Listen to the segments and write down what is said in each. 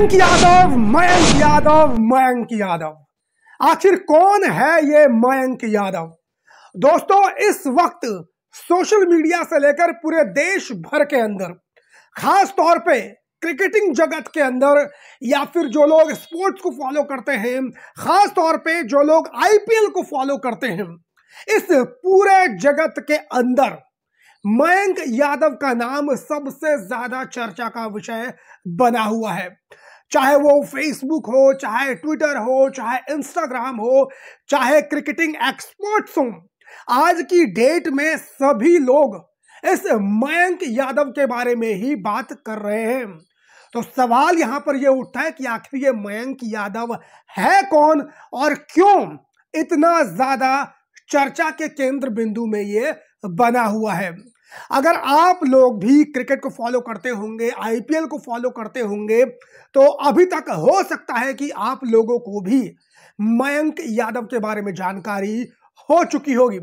मयंक यादव मयंक यादव मयंक यादव आखिर कौन है ये मयंक यादव दोस्तों इस वक्त सोशल मीडिया से लेकर पूरे देश भर के अंदर खास तौर पे क्रिकेटिंग जगत के अंदर या फिर जो लोग स्पोर्ट्स को फॉलो करते हैं खास तौर पे जो लोग आईपीएल को फॉलो करते हैं इस पूरे जगत के अंदर मयंक यादव का नाम सबसे ज्यादा चर्चा का विषय बना हुआ है चाहे वो फेसबुक हो चाहे ट्विटर हो चाहे इंस्टाग्राम हो चाहे क्रिकेटिंग एक्सपर्ट्स हो आज की डेट में सभी लोग इस मयंक यादव के बारे में ही बात कर रहे हैं तो सवाल यहां पर यह उठता है कि आखिर ये मयंक यादव है कौन और क्यों इतना ज्यादा चर्चा के केंद्र बिंदु में ये बना हुआ है अगर आप लोग भी क्रिकेट को फॉलो करते होंगे आईपीएल को फॉलो करते होंगे तो अभी तक हो सकता है कि आप लोगों को भी मयंक यादव के बारे में जानकारी हो चुकी होगी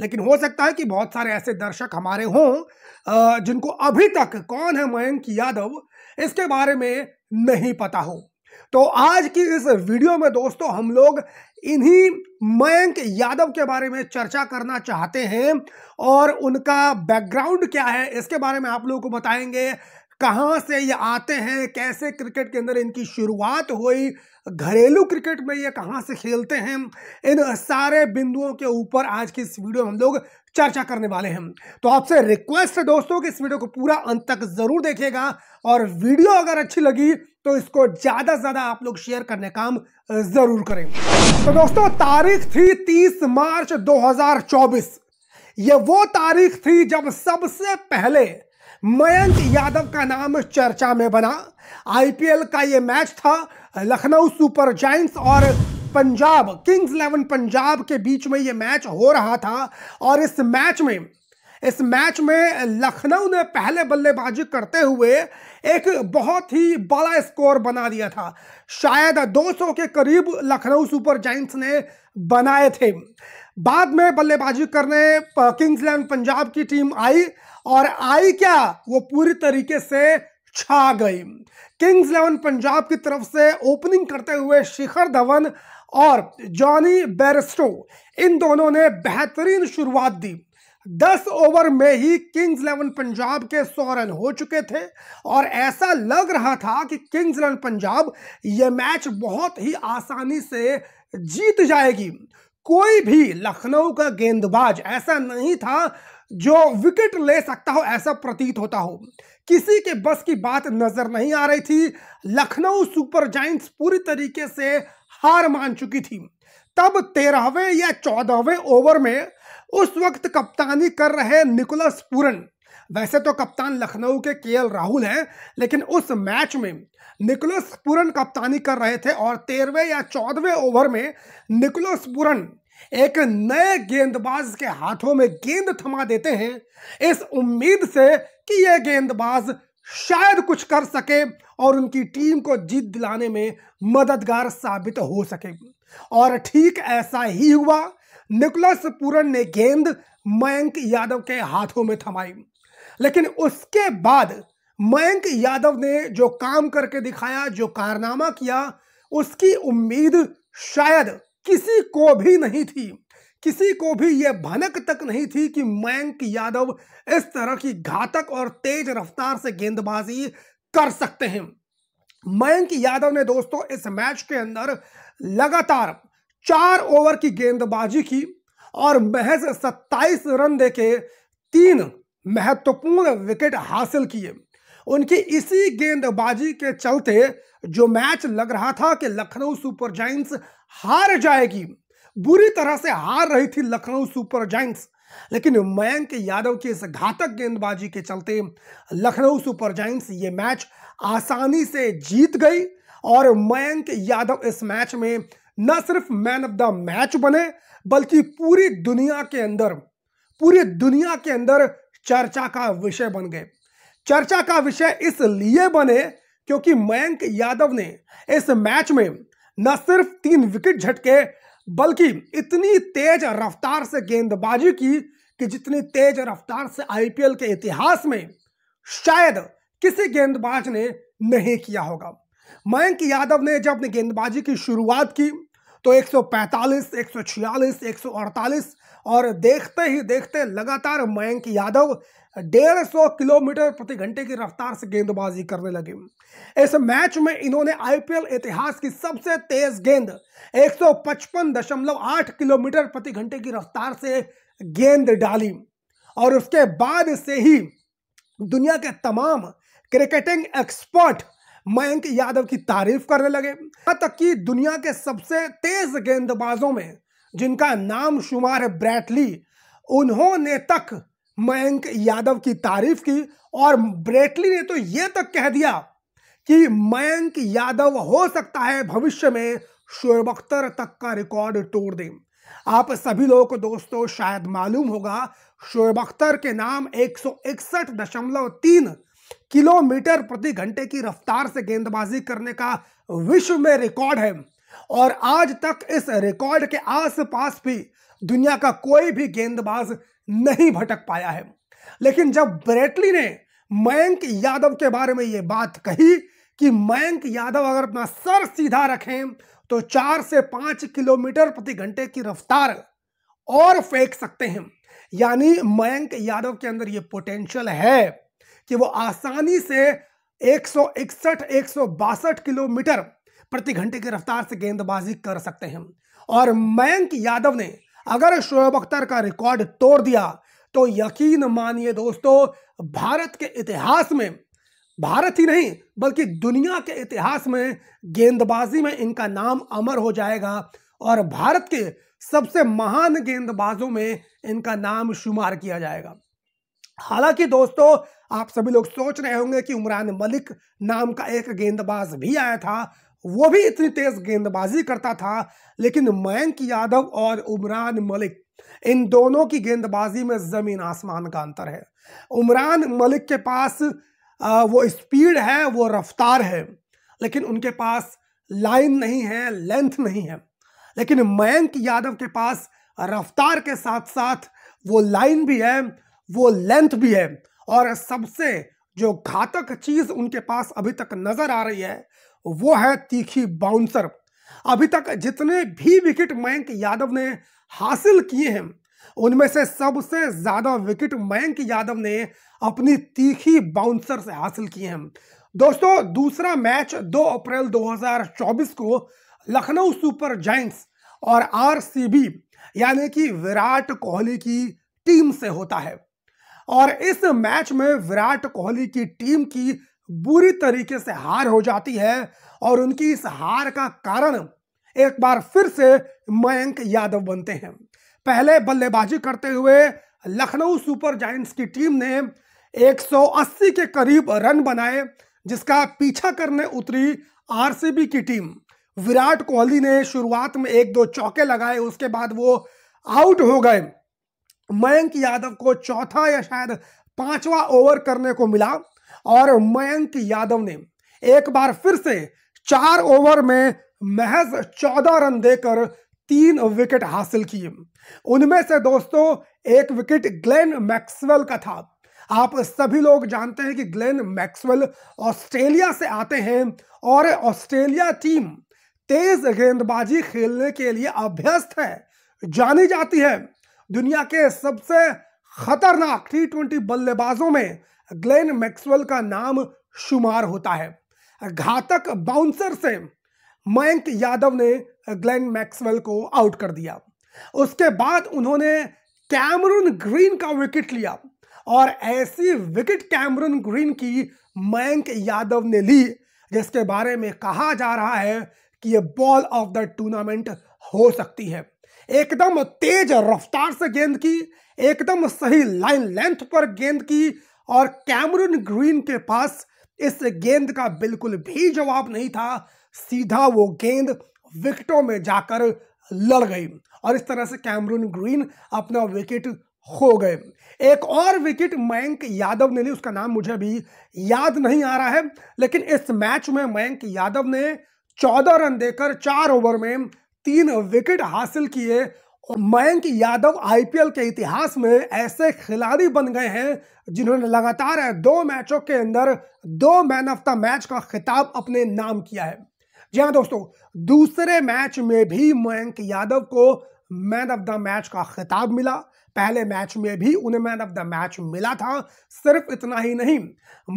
लेकिन हो सकता है कि बहुत सारे ऐसे दर्शक हमारे हों जिनको अभी तक कौन है मयंक यादव इसके बारे में नहीं पता हो तो आज की इस वीडियो में दोस्तों हम लोग इन्हीं मयंक यादव के बारे में चर्चा करना चाहते हैं और उनका बैकग्राउंड क्या है इसके बारे में आप लोगों को बताएंगे कहां से ये आते हैं कैसे क्रिकेट के अंदर इनकी शुरुआत हुई घरेलू क्रिकेट में ये कहां से खेलते हैं इन सारे बिंदुओं के ऊपर आज की इस वीडियो में हम लोग चर्चा करने वाले हैं तो आपसे रिक्वेस्ट है दोस्तों कि इस वीडियो को पूरा अंत तक ज़रूर देखेगा और वीडियो अगर अच्छी लगी तो इसको ज़्यादा से ज़्यादा आप लोग शेयर करने काम ज़रूर करें तो दोस्तों तारीख थी 30 मार्च 2024 ये वो तारीख थी जब सबसे पहले मयंक यादव का नाम चर्चा में बना आईपीएल का ये मैच था लखनऊ सुपर जाइंट्स और पंजाब किंग्स इलेवन पंजाब के बीच में ये मैच हो रहा था और इस मैच में इस मैच में लखनऊ ने पहले बल्लेबाजी करते हुए एक बहुत ही बड़ा स्कोर बना दिया था शायद 200 के करीब लखनऊ सुपर जाइंट्स ने बनाए थे बाद में बल्लेबाजी करने किंग्स इलेवन पंजाब की टीम आई और आई क्या वो पूरी तरीके से छा गई किंग्स इलेवन पंजाब की तरफ से ओपनिंग करते हुए शिखर धवन और जॉनी बेरस्टो इन दोनों ने बेहतरीन शुरुआत दी दस ओवर में ही किंग्स इलेवन पंजाब के सौ रन हो चुके थे और ऐसा लग रहा था कि किंग्स इलेवन पंजाब ये मैच बहुत ही आसानी से जीत जाएगी कोई भी लखनऊ का गेंदबाज ऐसा नहीं था जो विकेट ले सकता हो ऐसा प्रतीत होता हो किसी के बस की बात नजर नहीं आ रही थी लखनऊ सुपर जाइंट्स पूरी तरीके से हार मान चुकी थी तब तेरहवें या चौदहवें ओवर में उस वक्त कप्तानी कर रहे निकोलस पूरन वैसे तो कप्तान लखनऊ के के राहुल हैं लेकिन उस मैच में निकोलस पूरन कप्तानी कर रहे थे और तेरहवें या चौदहवें ओवर में निकोलस पूरन एक नए गेंदबाज के हाथों में गेंद थमा देते हैं इस उम्मीद से कि यह गेंदबाज शायद कुछ कर सके और उनकी टीम को जीत दिलाने में मददगार साबित हो सके और ठीक ऐसा ही हुआ निकोलस पूरन ने गेंद मयंक यादव के हाथों में थमाई लेकिन उसके बाद मयंक यादव ने जो काम करके दिखाया जो कारनामा किया उसकी उम्मीद शायद किसी को भी नहीं थी किसी को भी यह भनक तक नहीं थी कि मयंक यादव इस तरह की घातक और तेज रफ्तार से गेंदबाजी कर सकते हैं मयंक यादव ने दोस्तों इस मैच के अंदर लगातार चार ओवर की गेंदबाजी की और महज 27 रन देके तीन महत्वपूर्ण विकेट हासिल किए उनकी इसी गेंदबाजी के चलते जो मैच लग रहा था कि लखनऊ सुपर जाइंट्स हार जाएगी बुरी तरह से हार रही थी लखनऊ सुपर जाइंट्स लेकिन मयंक यादव की इस घातक गेंदबाजी के चलते लखनऊ सुपर जाइंट्स ये मैच आसानी से जीत गई और मयंक यादव इस मैच में न सिर्फ मैन ऑफ द मैच बने बल्कि पूरी दुनिया के अंदर पूरी दुनिया के अंदर चर्चा का विषय बन गए चर्चा का विषय इसलिए बने क्योंकि मयंक यादव ने इस मैच में न सिर्फ तीन विकेट झटके बल्कि इतनी तेज रफ्तार से गेंदबाजी की कि जितनी तेज रफ्तार से आईपीएल के इतिहास में शायद किसी गेंदबाज ने नहीं किया होगा मयंक यादव ने जब अपनी गेंदबाजी की शुरुआत की तो 145, 146, 148 और देखते ही देखते लगातार मयंक यादव डेढ़ सौ किलोमीटर प्रति घंटे की रफ्तार से गेंदबाजी करने लगे इस मैच में इन्होंने आईपीएल इतिहास की सबसे तेज गेंद 155.8 किलोमीटर प्रति घंटे की रफ्तार से गेंद डाली और उसके बाद से ही दुनिया के तमाम क्रिकेटिंग एक्सपर्ट मयंक यादव की तारीफ करने लगे यहाँ तक कि दुनिया के सबसे तेज गेंदबाजों में जिनका नाम शुमार है ब्रैटली उन्होंने तक मयंक यादव की तारीफ की और ब्रैटली ने तो ये तक कह दिया कि मयंक यादव हो सकता है भविष्य में शोएब अख्तर तक का रिकॉर्ड तोड़ दें आप सभी लोगों को दोस्तों शायद मालूम होगा शोएब अख्तर के नाम एक किलोमीटर प्रति घंटे की रफ्तार से गेंदबाजी करने का विश्व में रिकॉर्ड है और आज तक इस रिकॉर्ड के आसपास भी दुनिया का कोई भी गेंदबाज नहीं भटक पाया है लेकिन जब ब्रेटली ने मयंक यादव के बारे में यह बात कही कि मयंक यादव अगर अपना सर सीधा रखें तो चार से पांच किलोमीटर प्रति घंटे की रफ्तार और फेंक सकते हैं यानी मयंक यादव के अंदर यह पोटेंशियल है कि वो आसानी से एक सौ इकसठ एक सौ बासठ किलोमीटर प्रति घंटे की रफ्तार से गेंदबाजी कर सकते हैं और मयंक यादव ने अगर शोएब अख्तर का रिकॉर्ड तोड़ दिया तो यकीन मानिए दोस्तों भारत के इतिहास में भारत ही नहीं बल्कि दुनिया के इतिहास में गेंदबाजी में इनका नाम अमर हो जाएगा और भारत के सबसे महान गेंदबाजों में इनका नाम शुमार किया जाएगा हालांकि दोस्तों आप सभी लोग सोच रहे होंगे कि उमरान मलिक नाम का एक गेंदबाज भी आया था वो भी इतनी तेज गेंदबाजी करता था लेकिन मयंक यादव और उमरान मलिक इन दोनों की गेंदबाजी में ज़मीन आसमान का अंतर है उमरान मलिक के पास वो स्पीड है वो रफ्तार है लेकिन उनके पास लाइन नहीं है लेंथ नहीं है लेकिन मयंक यादव के पास रफ्तार के साथ साथ वो लाइन भी है वो लेंथ भी है और सबसे जो घातक चीज उनके पास अभी तक नजर आ रही है वो है तीखी बाउंसर अभी तक जितने भी विकेट मयंक यादव ने हासिल किए हैं उनमें से सबसे ज्यादा विकेट मयंक यादव ने अपनी तीखी बाउंसर से हासिल किए हैं दोस्तों दूसरा मैच 2 अप्रैल 2024 को लखनऊ सुपर जाइंट्स और आरसीबी यानी कि विराट कोहली की टीम से होता है और इस मैच में विराट कोहली की टीम की बुरी तरीके से हार हो जाती है और उनकी इस हार का कारण एक बार फिर से मयंक यादव बनते हैं पहले बल्लेबाजी करते हुए लखनऊ सुपर जायंट्स की टीम ने 180 के करीब रन बनाए जिसका पीछा करने उतरी आरसीबी की टीम विराट कोहली ने शुरुआत में एक दो चौके लगाए उसके बाद वो आउट हो गए मयंक यादव को चौथा या शायद पांचवा ओवर करने को मिला और मयंक यादव ने एक बार फिर से चार ओवर में महज चौदह रन देकर तीन विकेट हासिल किए उनमें से दोस्तों एक विकेट ग्लेन मैक्सवेल का था आप सभी लोग जानते हैं कि ग्लेन मैक्सवेल ऑस्ट्रेलिया से आते हैं और ऑस्ट्रेलिया टीम तेज गेंदबाजी खेलने के लिए अभ्यस्त है जानी जाती है दुनिया के सबसे खतरनाक टी ट्वेंटी बल्लेबाजों में ग्लेन मैक्सवेल का नाम शुमार होता है घातक बाउंसर से मयंक यादव ने ग्लेन मैक्सवेल को आउट कर दिया उसके बाद उन्होंने कैमरून ग्रीन का विकेट लिया और ऐसी विकेट कैमरून ग्रीन की मयंक यादव ने ली जिसके बारे में कहा जा रहा है कि यह बॉल ऑफ द टूर्नामेंट हो सकती है एकदम तेज रफ्तार से गेंद की एकदम सही लाइन लेंथ पर गेंद की और कैमरून ग्रीन के पास इस गेंद का बिल्कुल भी जवाब नहीं था सीधा वो गेंद विकेटों में जाकर लड़ गई और इस तरह से कैमरून ग्रीन अपना विकेट हो गए एक और विकेट मयंक यादव ने ली उसका नाम मुझे भी याद नहीं आ रहा है लेकिन इस मैच में मयंक यादव ने चौदह रन देकर चार ओवर में तीन विकेट हासिल किए और मयंक यादव आईपीएल के इतिहास में ऐसे खिलाड़ी बन गए हैं जिन्होंने लगातार दो मैचों के अंदर दो मैन ऑफ द मैच का खिताब अपने नाम किया है जी हाँ दोस्तों दूसरे मैच में भी मयंक यादव को मैन ऑफ द मैच का खिताब मिला पहले मैच में भी उन्हें मैन ऑफ द मैच मिला था सिर्फ इतना ही नहीं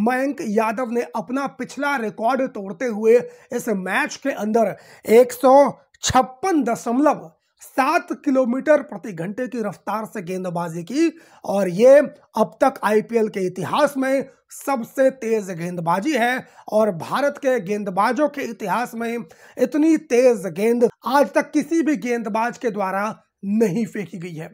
मयंक यादव ने अपना पिछला रिकॉर्ड तोड़ते हुए इस मैच के अंदर एक छप्पन दशमलव सात किलोमीटर प्रति घंटे की रफ्तार से गेंदबाजी की और ये अब तक आईपीएल के इतिहास में सबसे तेज गेंदबाजी है और भारत के गेंदबाजों के इतिहास में इतनी तेज गेंद आज तक किसी भी गेंदबाज के द्वारा नहीं फेंकी गई है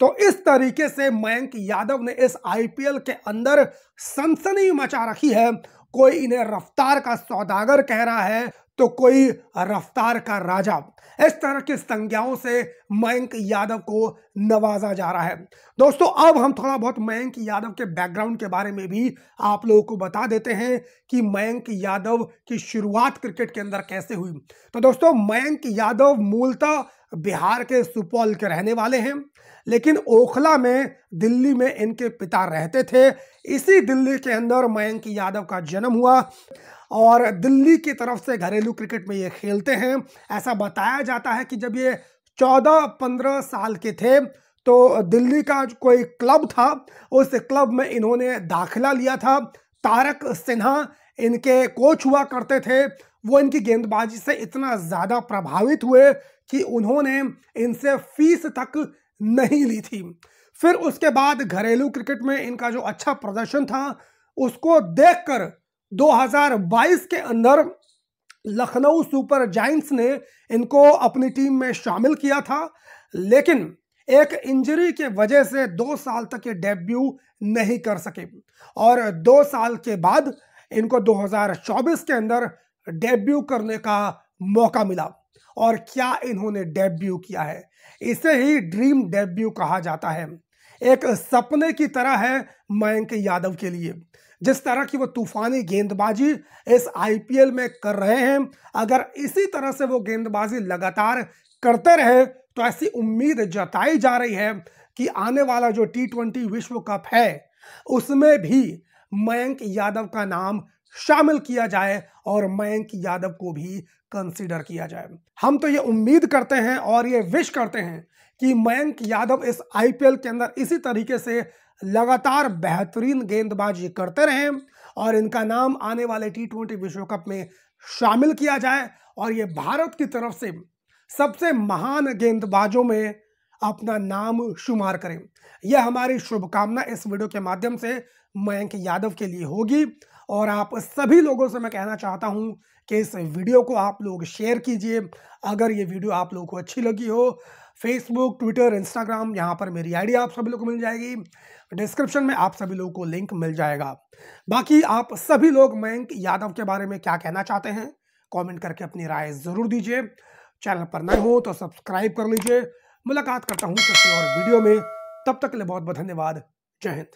तो इस तरीके से मयंक यादव ने इस आईपीएल के अंदर सनसनी मचा रखी है कोई इन्हें रफ्तार का सौदागर कह रहा है तो कोई रफ्तार का राजा इस तरह की संज्ञाओं से मयंक यादव को नवाजा जा रहा है दोस्तों अब हम थोड़ा बहुत मयंक यादव के बैकग्राउंड के बारे में भी आप लोगों को बता देते हैं कि मयंक यादव की शुरुआत क्रिकेट के अंदर कैसे हुई तो दोस्तों मयंक यादव मूलतः बिहार के सुपौल के रहने वाले हैं लेकिन ओखला में दिल्ली में इनके पिता रहते थे इसी दिल्ली के अंदर मयंक यादव का जन्म हुआ और दिल्ली की तरफ से घरेलू क्रिकेट में ये खेलते हैं ऐसा बताया जाता है कि जब ये चौदह पंद्रह साल के थे तो दिल्ली का कोई क्लब था उस क्लब में इन्होंने दाखिला लिया था तारक सिन्हा इनके कोच हुआ करते थे वो इनकी गेंदबाजी से इतना ज़्यादा प्रभावित हुए कि उन्होंने इनसे फीस तक नहीं ली थी फिर उसके बाद घरेलू क्रिकेट में इनका जो अच्छा प्रदर्शन था उसको देखकर 2022 के अंदर लखनऊ सुपर जाइंट्स ने इनको अपनी टीम में शामिल किया था लेकिन एक इंजरी के वजह से दो साल तक ये डेब्यू नहीं कर सके और दो साल के बाद इनको 2024 के अंदर डेब्यू करने का मौका मिला और क्या इन्होंने डेब्यू किया है इसे ही ड्रीम डेब्यू कहा जाता है एक सपने की तरह है मयंक यादव के लिए जिस तरह की वो तूफानी गेंदबाजी इस आईपीएल में कर रहे हैं अगर इसी तरह से वो गेंदबाजी लगातार करते रहे तो ऐसी उम्मीद जताई जा रही है कि आने वाला जो टी ट्वेंटी विश्व कप है उसमें भी मयंक यादव का नाम शामिल किया जाए और मयंक यादव को भी कंसीडर किया जाए हम तो ये उम्मीद करते हैं और ये विश करते हैं कि मयंक यादव इस आईपीएल के अंदर इसी तरीके से लगातार बेहतरीन गेंदबाजी करते रहें और इनका नाम आने वाले टी ट्वेंटी विश्व कप में शामिल किया जाए और ये भारत की तरफ से सबसे महान गेंदबाजों में अपना नाम शुमार करें यह हमारी शुभकामना इस वीडियो के माध्यम से मयंक यादव के लिए होगी और आप सभी लोगों से मैं कहना चाहता हूँ कि इस वीडियो को आप लोग शेयर कीजिए अगर ये वीडियो आप लोगों को अच्छी लगी हो फेसबुक ट्विटर इंस्टाग्राम यहाँ पर मेरी आईडी आप सभी लोगों को मिल जाएगी डिस्क्रिप्शन में आप सभी लोगों को लिंक मिल जाएगा बाकी आप सभी लोग मयंक यादव के बारे में क्या कहना चाहते हैं कमेंट करके अपनी राय ज़रूर दीजिए चैनल पर नए हो तो सब्सक्राइब कर लीजिए मुलाकात करता हूँ किसी और वीडियो में तब तक के लिए बहुत बहुत धन्यवाद जय हिंद